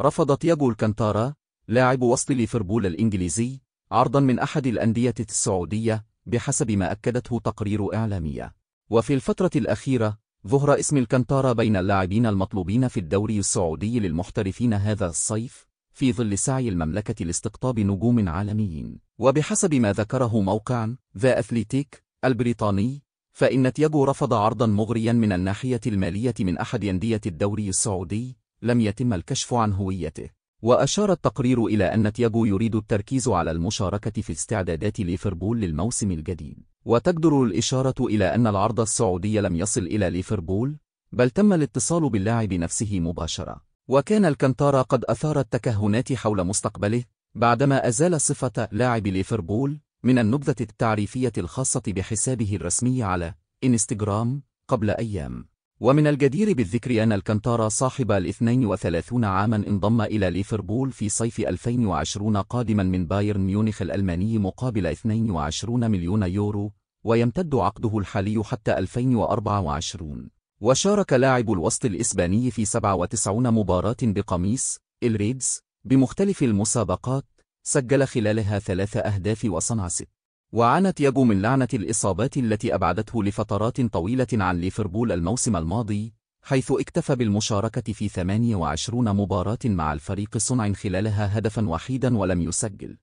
رفض تياجو الكنتارا لاعب وسط ليفربول الإنجليزي عرضا من أحد الأندية السعودية بحسب ما أكدته تقرير إعلامية وفي الفترة الأخيرة ظهر اسم الكنتارا بين اللاعبين المطلوبين في الدوري السعودي للمحترفين هذا الصيف في ظل سعي المملكة لاستقطاب نجوم عالميين وبحسب ما ذكره موقع ذا أثليتيك البريطاني فإن تياجو رفض عرضا مغريا من الناحية المالية من أحد أندية الدوري السعودي لم يتم الكشف عن هويته وأشار التقرير إلى أن تياجو يريد التركيز على المشاركة في استعدادات ليفربول للموسم الجديد وتجدر الإشارة إلى أن العرض السعودي لم يصل إلى ليفربول بل تم الاتصال باللاعب نفسه مباشرة وكان الكنتارا قد أثار التكهنات حول مستقبله بعدما أزال صفة لاعب ليفربول من النبذة التعريفية الخاصة بحسابه الرسمي على إنستغرام قبل أيام ومن الجدير بالذكر أن الكنتارا صاحب الاثنين وثلاثون عاما انضم إلى ليفربول في صيف 2020 قادما من بايرن ميونخ الألماني مقابل 22 مليون يورو ويمتد عقده الحالي حتى 2024 وشارك لاعب الوسط الإسباني في 97 مباراة بقميص الريدز بمختلف المسابقات سجل خلالها ثلاث أهداف وصنع ست وعانت يجو من لعنة الإصابات التي أبعدته لفترات طويلة عن ليفربول الموسم الماضي حيث اكتفى بالمشاركة في 28 مباراة مع الفريق صنع خلالها هدفا وحيدا ولم يسجل